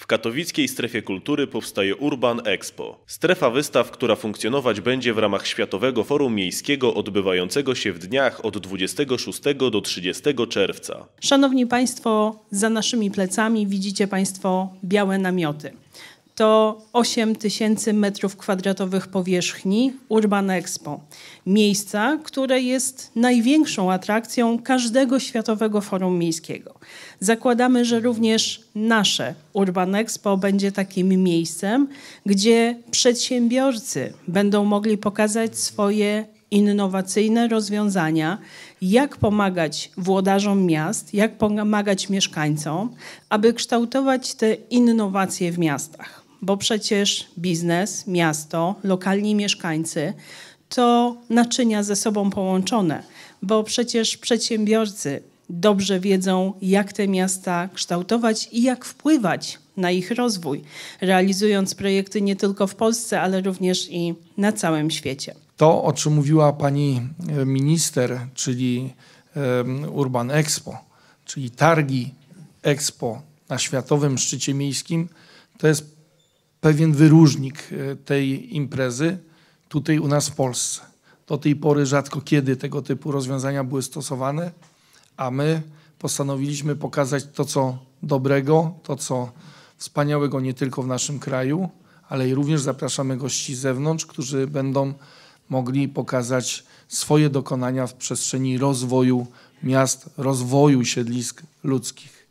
W katowickiej strefie kultury powstaje Urban Expo. Strefa wystaw, która funkcjonować będzie w ramach Światowego Forum Miejskiego odbywającego się w dniach od 26 do 30 czerwca. Szanowni Państwo, za naszymi plecami widzicie Państwo białe namioty to 8 tysięcy metrów kwadratowych powierzchni Urban Expo. Miejsca, które jest największą atrakcją każdego światowego forum miejskiego. Zakładamy, że również nasze Urban Expo będzie takim miejscem, gdzie przedsiębiorcy będą mogli pokazać swoje innowacyjne rozwiązania, jak pomagać włodarzom miast, jak pomagać mieszkańcom, aby kształtować te innowacje w miastach bo przecież biznes, miasto, lokalni mieszkańcy to naczynia ze sobą połączone, bo przecież przedsiębiorcy dobrze wiedzą, jak te miasta kształtować i jak wpływać na ich rozwój, realizując projekty nie tylko w Polsce, ale również i na całym świecie. To, o czym mówiła pani e, minister, czyli Urban Expo, czyli targi Expo na Światowym Szczycie Miejskim, to jest pewien wyróżnik e, tej imprezy tutaj u nas w Polsce. Do tej pory rzadko kiedy tego typu rozwiązania były stosowane, a my postanowiliśmy pokazać to, co dobrego, to, co wspaniałego nie tylko w naszym kraju, ale i również zapraszamy gości z zewnątrz, którzy będą mogli pokazać swoje dokonania w przestrzeni rozwoju miast, rozwoju siedlisk ludzkich.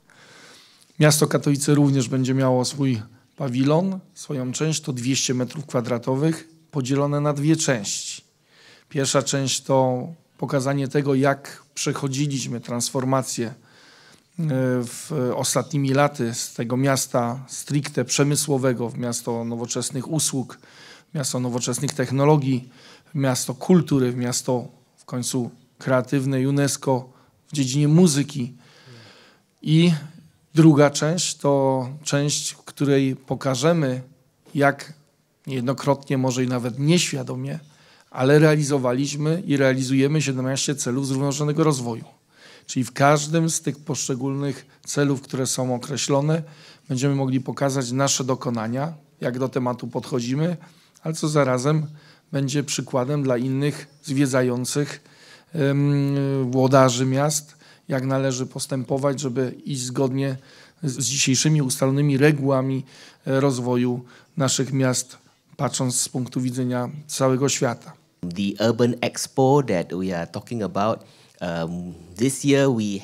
Miasto Katowice również będzie miało swój Pawilon, swoją część to 200 metrów kwadratowych, podzielone na dwie części. Pierwsza część to pokazanie tego, jak przechodziliśmy transformację e, w ostatnimi laty z tego miasta stricte przemysłowego w miasto nowoczesnych usług, w miasto nowoczesnych technologii, w miasto kultury, w miasto w końcu kreatywne UNESCO w dziedzinie muzyki. I Druga część to część, w której pokażemy, jak niejednokrotnie, może i nawet nieświadomie, ale realizowaliśmy i realizujemy 17 celów zrównoważonego rozwoju. Czyli w każdym z tych poszczególnych celów, które są określone, będziemy mogli pokazać nasze dokonania, jak do tematu podchodzimy, ale co zarazem będzie przykładem dla innych zwiedzających um, włodarzy miast, jak należy postępować, żeby iść zgodnie z dzisiejszymi ustalonymi regułami e, rozwoju naszych miast, patrząc z punktu widzenia całego świata. The Urban Expo that we are talking about Um,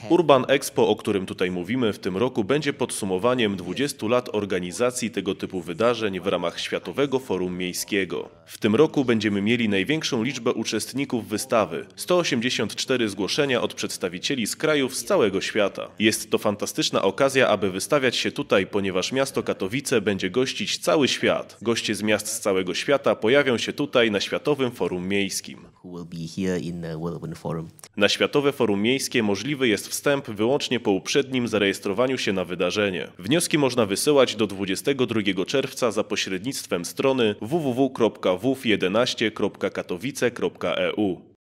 Urban Expo, o którym tutaj mówimy, w tym roku będzie podsumowaniem 20 lat organizacji tego typu wydarzeń w ramach Światowego Forum Miejskiego. W tym roku będziemy mieli największą liczbę uczestników wystawy 184 zgłoszenia od przedstawicieli z krajów z całego świata. Jest to fantastyczna okazja, aby wystawiać się tutaj, ponieważ miasto Katowice będzie gościć cały świat. Goście z miast z całego świata pojawią się tutaj na Światowym Forum Miejskim. Na Światowe Forum Miejskie możliwy jest wstęp wyłącznie po uprzednim zarejestrowaniu się na wydarzenie. Wnioski można wysyłać do 22 czerwca za pośrednictwem strony www.wuf11.katowice.eu.